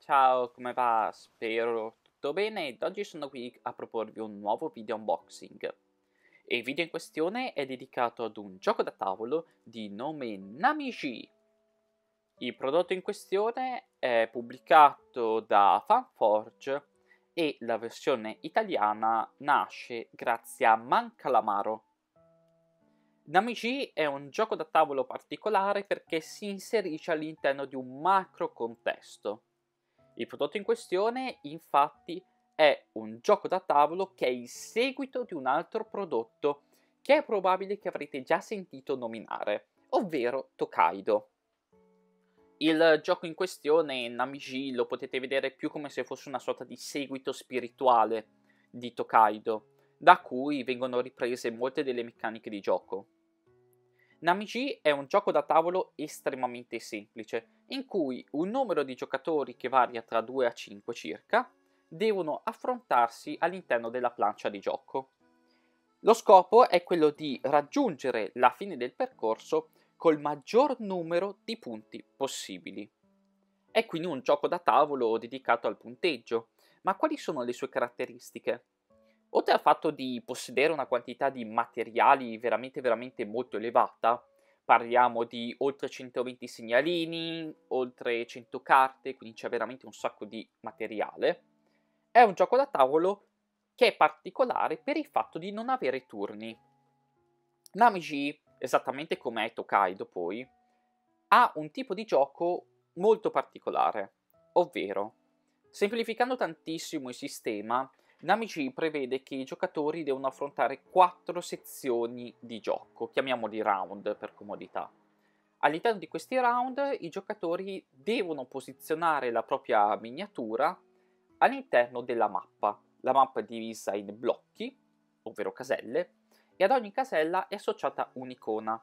ciao, come va? Spero tutto bene ed oggi sono qui a proporvi un nuovo video unboxing. il video in questione è dedicato ad un gioco da tavolo di nome Namiji. Il prodotto in questione è pubblicato da Fanforge e la versione italiana nasce grazie a Mancalamaro. Namiji è un gioco da tavolo particolare perché si inserisce all'interno di un macro contesto. Il prodotto in questione, infatti, è un gioco da tavolo che è il seguito di un altro prodotto che è probabile che avrete già sentito nominare, ovvero Tokaido. Il gioco in questione, Namiji, lo potete vedere più come se fosse una sorta di seguito spirituale di Tokaido, da cui vengono riprese molte delle meccaniche di gioco. Namiji è un gioco da tavolo estremamente semplice, in cui un numero di giocatori che varia tra 2 a 5 circa devono affrontarsi all'interno della plancia di gioco. Lo scopo è quello di raggiungere la fine del percorso col maggior numero di punti possibili. È quindi un gioco da tavolo dedicato al punteggio, ma quali sono le sue caratteristiche? oltre al fatto di possedere una quantità di materiali veramente veramente molto elevata, parliamo di oltre 120 segnalini, oltre 100 carte, quindi c'è veramente un sacco di materiale. È un gioco da tavolo che è particolare per il fatto di non avere turni. Namiji, esattamente come è Tokaido poi, ha un tipo di gioco molto particolare, ovvero, semplificando tantissimo il sistema, Namici prevede che i giocatori devono affrontare quattro sezioni di gioco, chiamiamoli round per comodità. All'interno di questi round i giocatori devono posizionare la propria miniatura all'interno della mappa. La mappa è divisa in blocchi, ovvero caselle, e ad ogni casella è associata un'icona.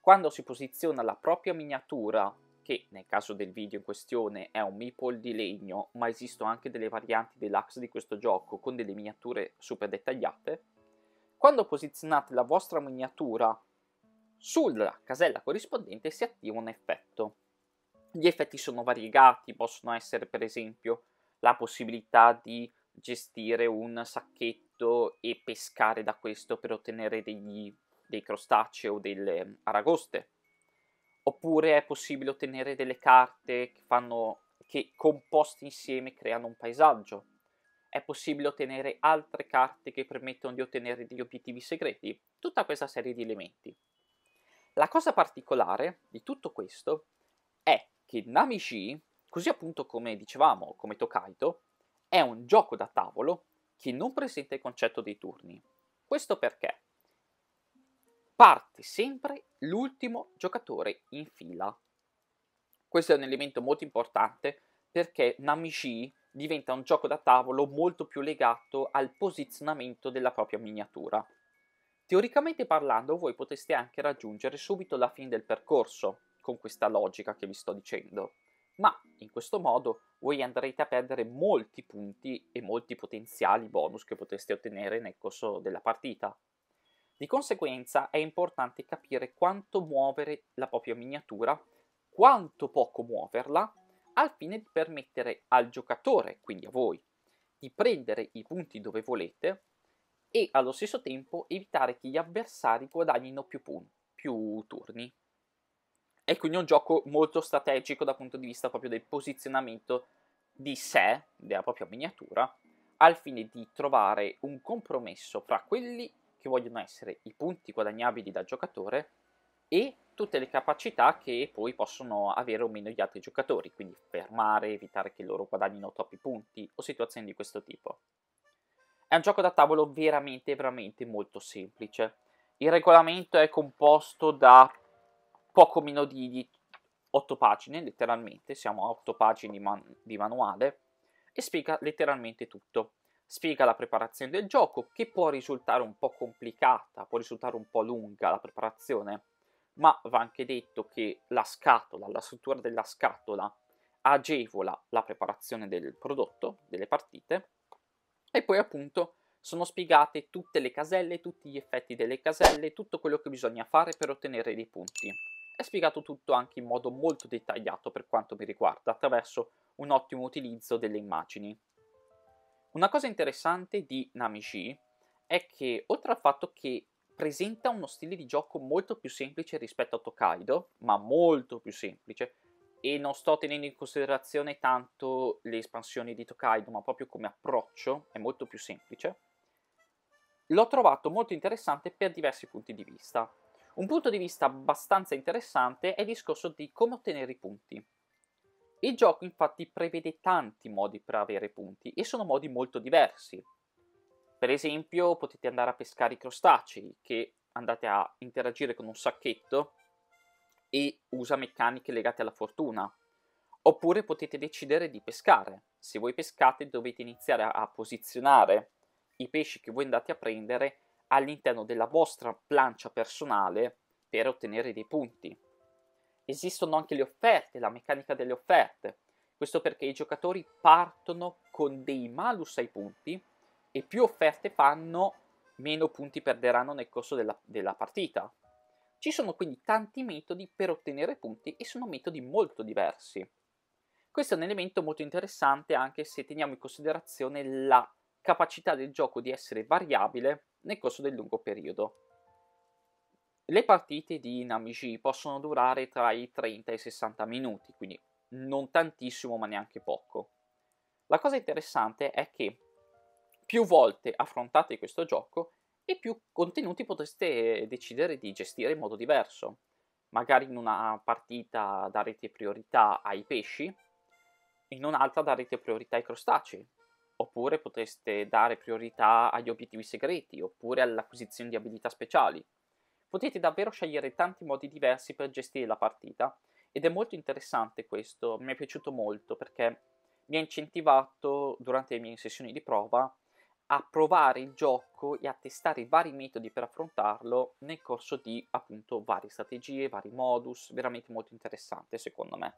Quando si posiziona la propria miniatura che nel caso del video in questione è un meeple di legno, ma esistono anche delle varianti deluxe di questo gioco con delle miniature super dettagliate. Quando posizionate la vostra miniatura sulla casella corrispondente si attiva un effetto. Gli effetti sono variegati, possono essere per esempio la possibilità di gestire un sacchetto e pescare da questo per ottenere degli, dei crostacei o delle aragoste, Oppure è possibile ottenere delle carte che, fanno, che composte insieme creano un paesaggio. È possibile ottenere altre carte che permettono di ottenere degli obiettivi segreti. Tutta questa serie di elementi. La cosa particolare di tutto questo è che Namishi, così appunto come dicevamo, come Tokaido, è un gioco da tavolo che non presenta il concetto dei turni. Questo perché? parte sempre l'ultimo giocatore in fila. Questo è un elemento molto importante perché Namishi diventa un gioco da tavolo molto più legato al posizionamento della propria miniatura. Teoricamente parlando, voi potreste anche raggiungere subito la fine del percorso con questa logica che vi sto dicendo, ma in questo modo voi andrete a perdere molti punti e molti potenziali bonus che potreste ottenere nel corso della partita. Di conseguenza è importante capire quanto muovere la propria miniatura, quanto poco muoverla, al fine di permettere al giocatore, quindi a voi, di prendere i punti dove volete e allo stesso tempo evitare che gli avversari guadagnino più, pun- più turni. È quindi un gioco molto strategico dal punto di vista proprio del posizionamento di sé, della propria miniatura, al fine di trovare un compromesso fra quelli che vogliono essere i punti guadagnabili da giocatore e tutte le capacità che poi possono avere o meno gli altri giocatori, quindi fermare, evitare che loro guadagnino troppi punti o situazioni di questo tipo. È un gioco da tavolo veramente, veramente molto semplice. Il regolamento è composto da poco meno di 8 pagine, letteralmente, siamo a 8 pagine di, man- di manuale, e spiega letteralmente tutto spiega la preparazione del gioco, che può risultare un po' complicata, può risultare un po' lunga la preparazione, ma va anche detto che la scatola, la struttura della scatola agevola la preparazione del prodotto, delle partite, e poi appunto sono spiegate tutte le caselle, tutti gli effetti delle caselle, tutto quello che bisogna fare per ottenere dei punti. È spiegato tutto anche in modo molto dettagliato per quanto mi riguarda, attraverso un ottimo utilizzo delle immagini. Una cosa interessante di Namishi è che, oltre al fatto che presenta uno stile di gioco molto più semplice rispetto a Tokaido, ma molto più semplice, e non sto tenendo in considerazione tanto le espansioni di Tokaido, ma proprio come approccio è molto più semplice, l'ho trovato molto interessante per diversi punti di vista. Un punto di vista abbastanza interessante è il discorso di come ottenere i punti. Il gioco infatti prevede tanti modi per avere punti e sono modi molto diversi. Per esempio potete andare a pescare i crostacei che andate a interagire con un sacchetto e usa meccaniche legate alla fortuna. Oppure potete decidere di pescare. Se voi pescate dovete iniziare a posizionare i pesci che voi andate a prendere all'interno della vostra plancia personale per ottenere dei punti. Esistono anche le offerte, la meccanica delle offerte. Questo perché i giocatori partono con dei malus ai punti e più offerte fanno, meno punti perderanno nel corso della, della partita. Ci sono quindi tanti metodi per ottenere punti e sono metodi molto diversi. Questo è un elemento molto interessante anche se teniamo in considerazione la capacità del gioco di essere variabile nel corso del lungo periodo. Le partite di Namiji possono durare tra i 30 e i 60 minuti, quindi non tantissimo ma neanche poco. La cosa interessante è che più volte affrontate questo gioco e più contenuti potreste decidere di gestire in modo diverso. Magari in una partita darete priorità ai pesci, in un'altra darete priorità ai crostacei, oppure potreste dare priorità agli obiettivi segreti, oppure all'acquisizione di abilità speciali potete davvero scegliere tanti modi diversi per gestire la partita ed è molto interessante questo, mi è piaciuto molto perché mi ha incentivato durante le mie sessioni di prova a provare il gioco e a testare vari metodi per affrontarlo nel corso di appunto varie strategie, vari modus, veramente molto interessante secondo me.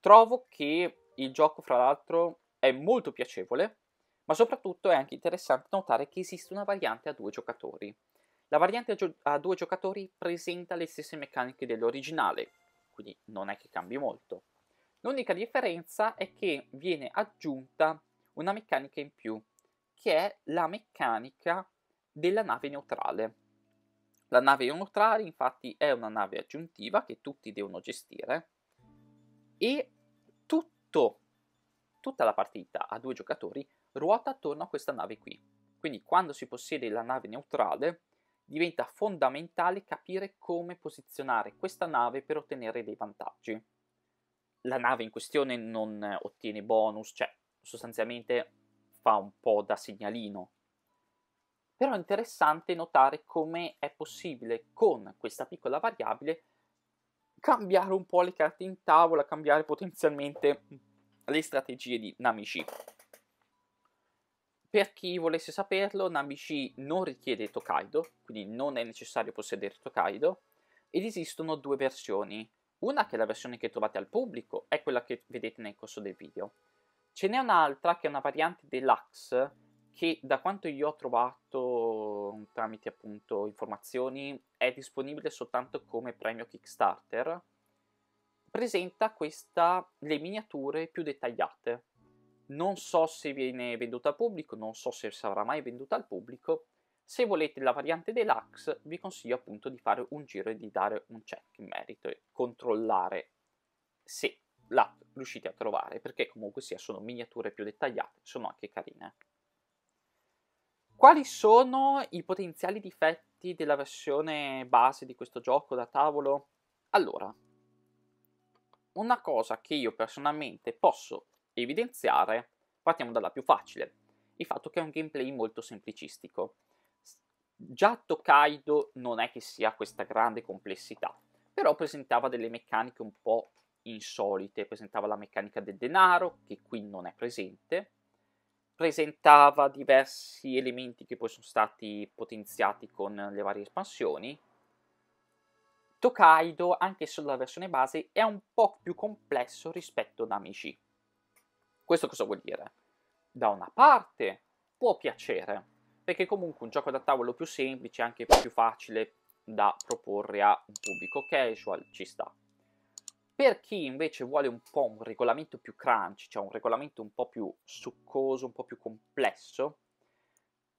Trovo che il gioco fra l'altro è molto piacevole, ma soprattutto è anche interessante notare che esiste una variante a due giocatori. La variante a, due giocatori presenta le stesse meccaniche dell'originale, quindi non è che cambi molto. L'unica differenza è che viene aggiunta una meccanica in più, che è la meccanica della nave neutrale. La nave neutrale infatti è una nave aggiuntiva che tutti devono gestire e tutto, tutta la partita a due giocatori ruota attorno a questa nave qui. Quindi quando si possiede la nave neutrale diventa fondamentale capire come posizionare questa nave per ottenere dei vantaggi. La nave in questione non eh, ottiene bonus, cioè sostanzialmente fa un po' da segnalino. Però è interessante notare come è possibile con questa piccola variabile cambiare un po' le carte in tavola, cambiare potenzialmente le strategie di Namishi. Per chi volesse saperlo, Nambishi non richiede Tokaido, quindi non è necessario possedere Tokaido, ed esistono due versioni. Una che è la versione che trovate al pubblico, è quella che vedete nel corso del video. Ce n'è un'altra che è una variante deluxe che da quanto io ho trovato tramite appunto informazioni è disponibile soltanto come premio Kickstarter. Presenta questa le miniature più dettagliate, non so se viene venduta al pubblico, non so se sarà mai venduta al pubblico. Se volete la variante deluxe vi consiglio appunto di fare un giro e di dare un check in merito e controllare se la riuscite a trovare, perché comunque sia sono miniature più dettagliate, sono anche carine. Quali sono i potenziali difetti della versione base di questo gioco da tavolo? Allora, una cosa che io personalmente posso evidenziare, partiamo dalla più facile, il fatto che è un gameplay molto semplicistico. Già Tokaido non è che sia questa grande complessità, però presentava delle meccaniche un po' insolite, presentava la meccanica del denaro, che qui non è presente, presentava diversi elementi che poi sono stati potenziati con le varie espansioni. Tokaido, anche sulla versione base, è un po' più complesso rispetto ad Amici. Questo cosa vuol dire? Da una parte può piacere, perché comunque un gioco da tavolo più semplice, anche più facile da proporre a un pubblico casual, ci sta. Per chi invece vuole un po' un regolamento più crunch, cioè un regolamento un po' più succoso, un po' più complesso,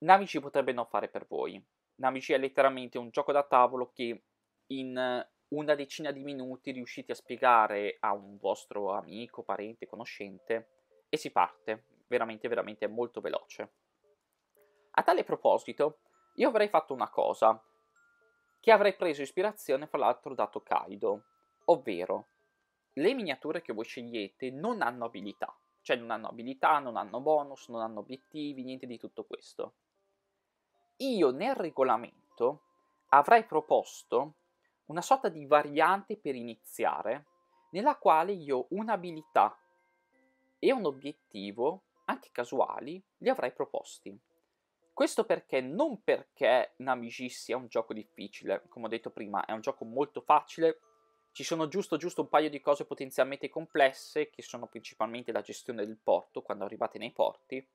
Namici potrebbe non fare per voi. Namici è letteralmente un gioco da tavolo che in una decina di minuti riuscite a spiegare a un vostro amico, parente, conoscente e si parte, veramente veramente molto veloce. A tale proposito, io avrei fatto una cosa che avrei preso ispirazione fra l'altro da Tokaido, ovvero le miniature che voi scegliete non hanno abilità, cioè non hanno abilità, non hanno bonus, non hanno obiettivi, niente di tutto questo. Io nel regolamento avrei proposto una sorta di variante per iniziare, nella quale io un'abilità e un obiettivo, anche casuali, li avrai proposti. Questo perché non perché Namiji sia un gioco difficile, come ho detto prima, è un gioco molto facile, ci sono giusto giusto un paio di cose potenzialmente complesse, che sono principalmente la gestione del porto quando arrivate nei porti,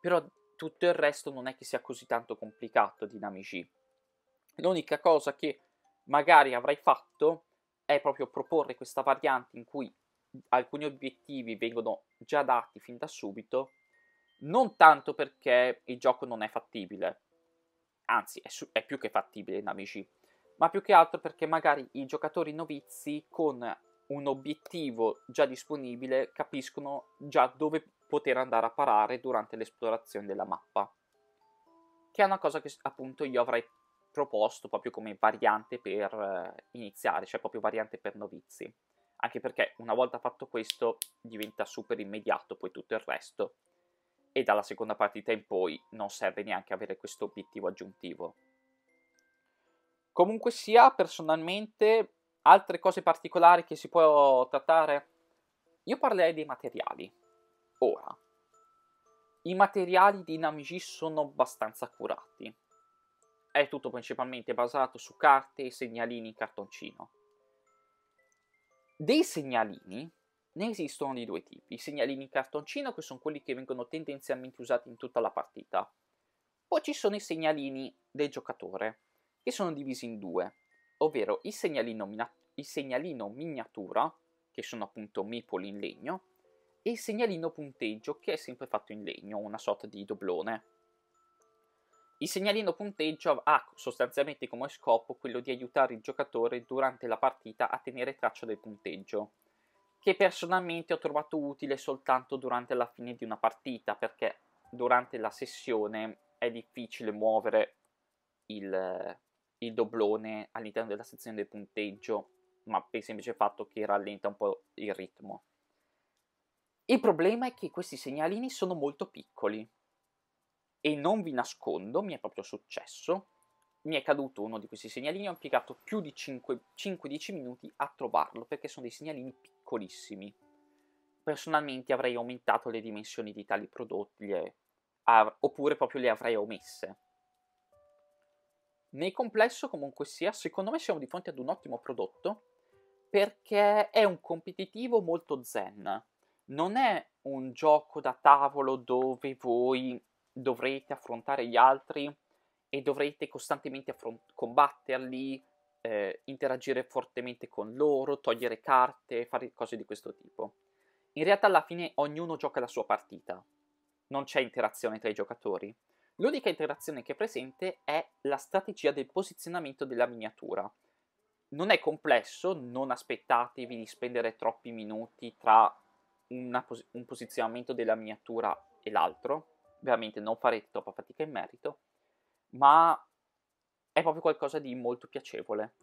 però tutto il resto non è che sia così tanto complicato di Namiji. L'unica cosa che magari avrai fatto è proprio proporre questa variante in cui alcuni obiettivi vengono già dati fin da subito, non tanto perché il gioco non è fattibile, anzi è, su- è più che fattibile in amici, ma più che altro perché magari i giocatori novizi con un obiettivo già disponibile capiscono già dove poter andare a parare durante l'esplorazione della mappa, che è una cosa che appunto io avrei proposto proprio come variante per eh, iniziare, cioè proprio variante per novizi anche perché una volta fatto questo diventa super immediato poi tutto il resto e dalla seconda partita in poi non serve neanche avere questo obiettivo aggiuntivo. Comunque sia, personalmente, altre cose particolari che si può trattare? Io parlerei dei materiali. Ora, i materiali di dinamici sono abbastanza accurati. È tutto principalmente basato su carte, e segnalini, in cartoncino dei segnalini ne esistono di due tipi. I segnalini cartoncino, che sono quelli che vengono tendenzialmente usati in tutta la partita. Poi ci sono i segnalini del giocatore, che sono divisi in due, ovvero il segnalino, il segnalino miniatura, che sono appunto mepoli in legno, e il segnalino punteggio, che è sempre fatto in legno, una sorta di doblone. Il segnalino punteggio ha sostanzialmente come scopo quello di aiutare il giocatore durante la partita a tenere traccia del punteggio, che personalmente ho trovato utile soltanto durante la fine di una partita perché durante la sessione è difficile muovere il, il doblone all'interno della sezione del punteggio, ma per il semplice fatto che rallenta un po' il ritmo. Il problema è che questi segnalini sono molto piccoli, e non vi nascondo, mi è proprio successo, mi è caduto uno di questi segnalini, ho impiegato più di 5-10 minuti a trovarlo perché sono dei segnalini piccolissimi. Personalmente avrei aumentato le dimensioni di tali prodotti av- oppure proprio le avrei omesse. Nel complesso comunque sia, secondo me siamo di fronte ad un ottimo prodotto perché è un competitivo molto zen. Non è un gioco da tavolo dove voi dovrete affrontare gli altri e dovrete costantemente affront- combatterli, eh, interagire fortemente con loro, togliere carte, fare cose di questo tipo. In realtà alla fine ognuno gioca la sua partita, non c'è interazione tra i giocatori. L'unica interazione che è presente è la strategia del posizionamento della miniatura. Non è complesso, non aspettatevi di spendere troppi minuti tra pos- un posizionamento della miniatura e l'altro, ovviamente non farete troppa fatica in merito, ma è proprio qualcosa di molto piacevole.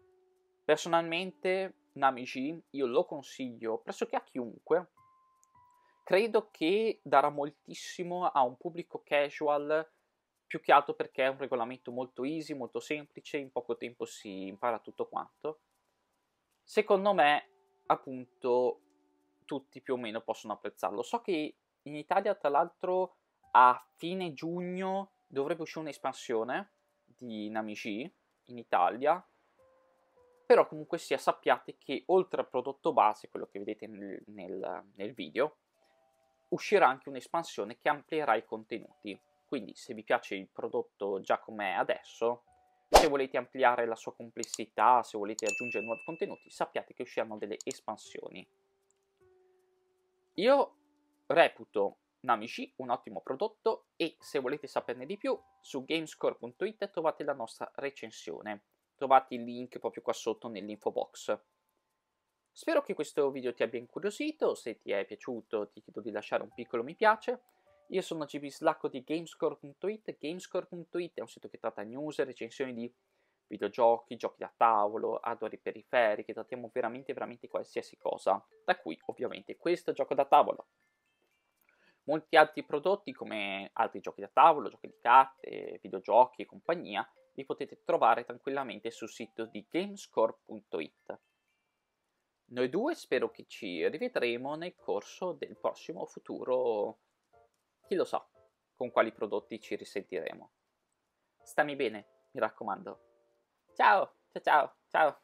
Personalmente Namiji io lo consiglio pressoché a chiunque, credo che darà moltissimo a un pubblico casual più che altro perché è un regolamento molto easy, molto semplice, in poco tempo si impara tutto quanto. Secondo me, appunto, tutti più o meno possono apprezzarlo. So che in Italia, tra l'altro, a fine giugno dovrebbe uscire un'espansione di Namici in Italia, però comunque sia sappiate che oltre al prodotto base, quello che vedete nel, nel, nel video, uscirà anche un'espansione che amplierà i contenuti. Quindi se vi piace il prodotto già com'è adesso, se volete ampliare la sua complessità, se volete aggiungere nuovi contenuti, sappiate che usciranno delle espansioni. Io reputo Namici, un ottimo prodotto e se volete saperne di più su gamescore.it trovate la nostra recensione. Trovate il link proprio qua sotto nell'info box. Spero che questo video ti abbia incuriosito, se ti è piaciuto ti chiedo di lasciare un piccolo mi piace. Io sono GB Slacco di Gamescore.it, Gamescore.it è un sito che tratta news e recensioni di videogiochi, giochi da tavolo, hardware periferiche, trattiamo veramente veramente qualsiasi cosa, da cui ovviamente questo gioco da tavolo. Molti altri prodotti come altri giochi da tavolo, giochi di carte, videogiochi e compagnia li potete trovare tranquillamente sul sito di gamescore.it. Noi due spero che ci rivedremo nel corso del prossimo futuro, chi lo sa con quali prodotti ci risentiremo. Stammi bene, mi raccomando. Ciao, ciao, ciao, ciao.